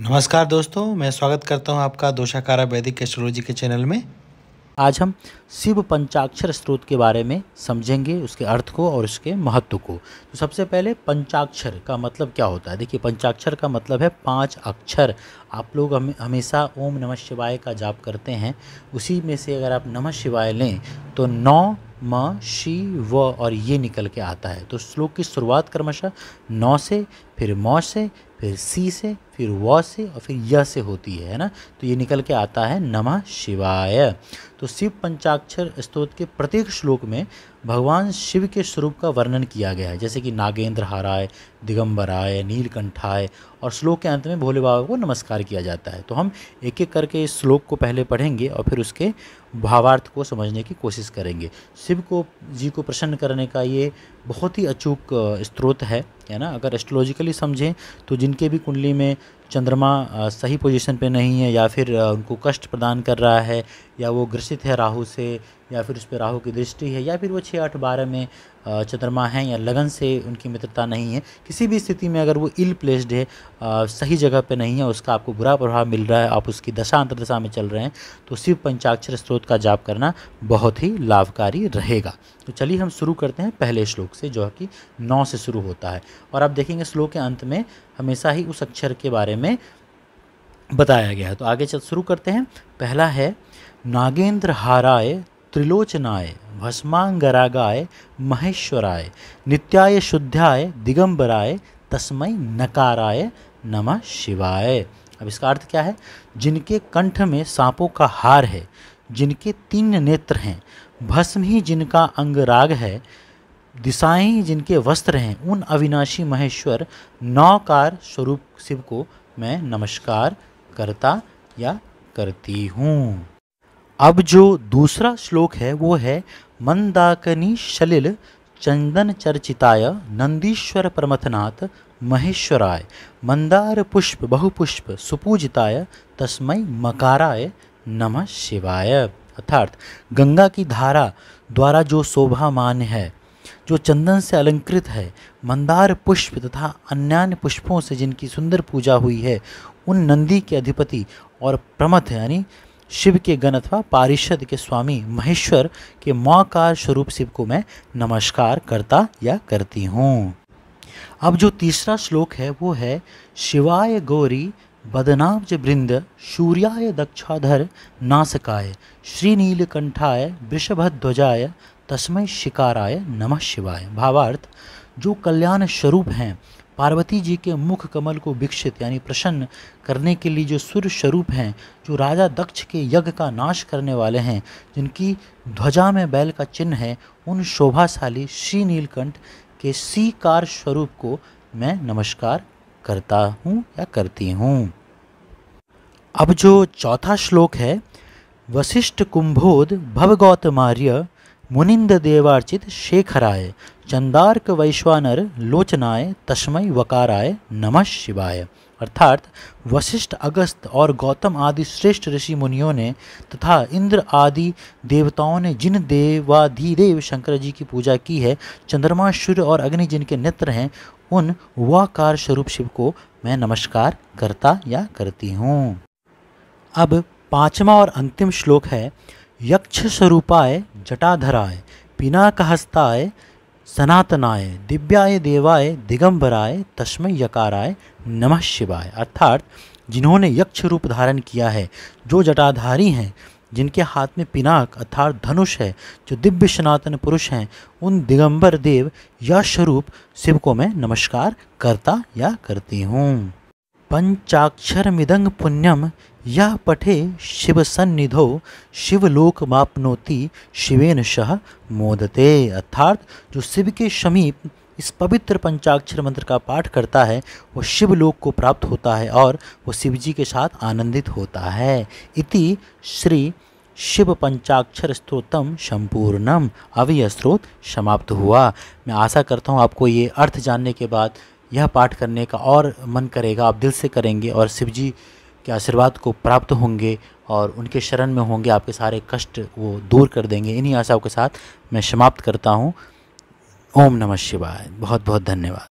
नमस्कार दोस्तों मैं स्वागत करता हूं आपका दोषाकारा वैदिक एस्ट्रोलॉजी के चैनल में आज हम शिव पंचाक्षर स्रोत के बारे में समझेंगे उसके अर्थ को और उसके महत्व को तो सबसे पहले पंचाक्षर का मतलब क्या होता है देखिए पंचाक्षर का मतलब है पांच अक्षर आप लोग हम हमेशा ओम नमः शिवाय का जाप करते हैं उसी में से अगर आप नमः शिवाय लें तो नौ म शी व और ये निकल के आता है तो श्लोक की शुरुआत क्रमशः नौ से फिर मौ से फिर सी से फिर व से और फिर य से होती है ना तो ये निकल के आता है नमः शिवाय तो शिव पंचाक्षर स्तोत्र के प्रत्येक श्लोक में भगवान शिव के स्वरूप का वर्णन किया गया है जैसे कि नागेंद्र हाराय दिगंबराय नीलकंठाय और श्लोक के अंत में भोले बाबा को नमस्कार किया जाता है तो हम एक एक करके इस श्लोक को पहले पढ़ेंगे और फिर उसके भावार्थ को समझने की कोशिश करेंगे शिव को जी को प्रसन्न करने का ये बहुत ही अचूक स्त्रोत है है ना अगर एस्ट्रोलॉजिकली समझें तो जिनके भी कुंडली में चंद्रमा सही पोजीशन पे नहीं है या फिर उनको कष्ट प्रदान कर रहा है या वो ग्रसित है राहु से या फिर उस पर राहु की दृष्टि है या फिर वो छः आठ बारह में चंद्रमा हैं या लगन से उनकी मित्रता नहीं है किसी भी स्थिति में अगर वो इल प्लेस्ड है सही जगह पे नहीं है उसका आपको बुरा प्रभाव मिल रहा है आप उसकी दशा अंतरदशा में चल रहे हैं तो शिव पंचाक्षर स्त्रोत का जाप करना बहुत ही लाभकारी रहेगा तो चलिए हम शुरू करते हैं पहले श्लोक से जो कि नौ से शुरू होता है और आप देखेंगे श्लोक के अंत में हमेशा ही उस अक्षर के बारे में में बताया गया है तो आगे चल शुरू करते हैं पहला है नागेंद्र हाराय त्रिलोचनाय भस्मांगरागाय महेश्वराय नित्याय शुद्धाय दिगंबराय तस्मय नकाराय नमः शिवाय अब इसका अर्थ क्या है जिनके कंठ में सांपों का हार है जिनके तीन नेत्र हैं भस्म ही जिनका अंगराग है दिशाएं ही जिनके वस्त्र हैं उन अविनाशी महेश्वर नौकार स्वरूप शिव को मैं नमस्कार करता या करती हूँ अब जो दूसरा श्लोक है वो है मंदाकनी शलिल चंदन चर्चिताय नंदीश्वर प्रमथनाथ महेश्वराय मंदार पुष्प बहुपुष्प सुपूजिताय तस्मय मकाराय नमः शिवाय अर्थात गंगा की धारा द्वारा जो शोभामान है जो चंदन से अलंकृत है मंदार पुष्प तथा अन्य पुष्पों से जिनकी सुंदर पूजा हुई है उन नंदी के अधिपति और प्रमथ यानी शिव के गण अथवा पारिषद के स्वामी महेश्वर के माकार स्वरूप शिव को मैं नमस्कार करता या करती हूँ अब जो तीसरा श्लोक है वो है शिवाय गौरी ज बृंद सूर्याय दक्षाधर नासकाय श्रीनीलकंठाय वृषभध्वजाय तस्मय शिकाराय नमः शिवाय भावार्थ जो कल्याण स्वरूप हैं पार्वती जी के मुख कमल को विकसित यानी प्रसन्न करने के लिए जो सूर्य स्वरूप हैं जो राजा दक्ष के यज्ञ का नाश करने वाले हैं जिनकी ध्वजा में बैल का चिन्ह है उन शोभाशाली श्री नीलकंठ के सीकार स्वरूप को मैं नमस्कार करता हूँ या करती हूँ अब जो चौथा श्लोक है वशिष्ठ कुंभोद भवगौतमार्य मुनिंद देवार्चित शेखराय चंदार्क वैश्वानर लोचनाय तस्मय वकाराय नमः शिवाय अर्थात वशिष्ठ अगस्त और गौतम आदि श्रेष्ठ ऋषि मुनियों ने तथा इंद्र आदि देवताओं ने जिन देवाधिदेव शंकर जी की पूजा की है चंद्रमा सूर्य और अग्नि जिनके नेत्र हैं उन वाकार स्वरूप शिव को मैं नमस्कार करता या करती हूँ अब पांचवा और अंतिम श्लोक है यक्ष स्वरूपाय जटाधराय पिनाकहस्ताय सनातनाय दिव्याय देवाय दिगंबराय तस्मय यकाराय नम शिवाय अर्थात जिन्होंने यक्ष रूप धारण किया है जो जटाधारी हैं जिनके हाथ में पिनाक अर्थात धनुष है जो दिव्य सनातन पुरुष हैं उन दिगंबर देव या स्वरूप शिव को मैं नमस्कार करता या करती हूँ पंचाक्षर मिदंग पुण्यम यह पठे शिव सन्निधो शिवलोक मापनोति शिवेन शह मोदते अर्थात जो शिव के समीप इस पवित्र पंचाक्षर मंत्र का पाठ करता है वो शिवलोक को प्राप्त होता है और वो शिव जी के साथ आनंदित होता है इति श्री शिव पंचाक्षर स्त्रोतम संपूर्णम अब यह समाप्त हुआ मैं आशा करता हूँ आपको ये अर्थ जानने के बाद यह पाठ करने का और मन करेगा आप दिल से करेंगे और शिव जी के आशीर्वाद को प्राप्त होंगे और उनके शरण में होंगे आपके सारे कष्ट वो दूर कर देंगे इन्हीं आशाओं के साथ मैं समाप्त करता हूँ ओम नमः शिवाय बहुत बहुत धन्यवाद